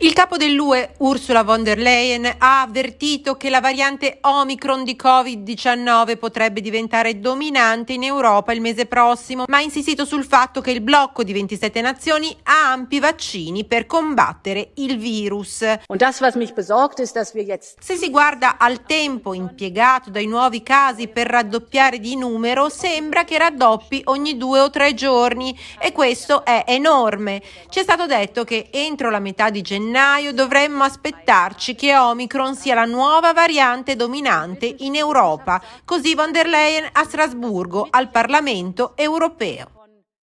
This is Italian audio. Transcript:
Il capo dell'UE, Ursula von der Leyen, ha avvertito che la variante Omicron di Covid-19 potrebbe diventare dominante in Europa il mese prossimo, ma ha insistito sul fatto che il blocco di 27 nazioni ha ampi vaccini per combattere il virus. Se si guarda al tempo impiegato dai nuovi casi per raddoppiare di numero, sembra che raddoppi ogni due o tre giorni e questo è enorme. Ci è stato detto che entro la metà di gennaio gennaio dovremmo aspettarci che Omicron sia la nuova variante dominante in Europa, così von der Leyen a Strasburgo al Parlamento europeo.